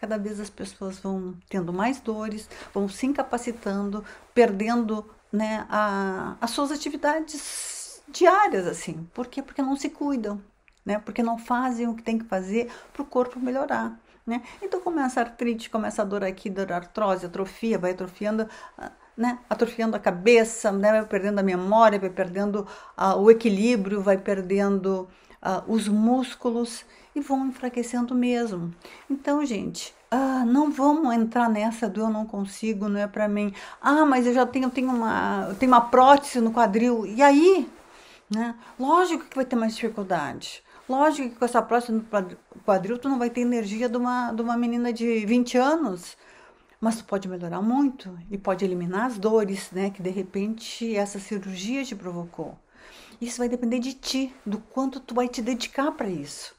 cada vez as pessoas vão tendo mais dores, vão se incapacitando, perdendo né, a, as suas atividades diárias, assim. Por quê? Porque não se cuidam, né? Porque não fazem o que tem que fazer para o corpo melhorar, né? Então começa a artrite, começa a dor aqui, dor artrose, atrofia, vai atrofiando ah, né, atrofiando a cabeça, né, vai perdendo a memória, vai perdendo uh, o equilíbrio, vai perdendo uh, os músculos e vão enfraquecendo mesmo. Então, gente, ah, não vamos entrar nessa do eu não consigo, não é para mim. Ah, mas eu já tenho, tenho uma, eu tenho uma prótese no quadril. E aí, né? Lógico que vai ter mais dificuldade. Lógico que com essa prótese no quadril tu não vai ter energia de uma, de uma menina de 20 anos, mas pode melhorar muito e pode eliminar as dores, né, que de repente essa cirurgia te provocou. Isso vai depender de ti, do quanto tu vai te dedicar para isso.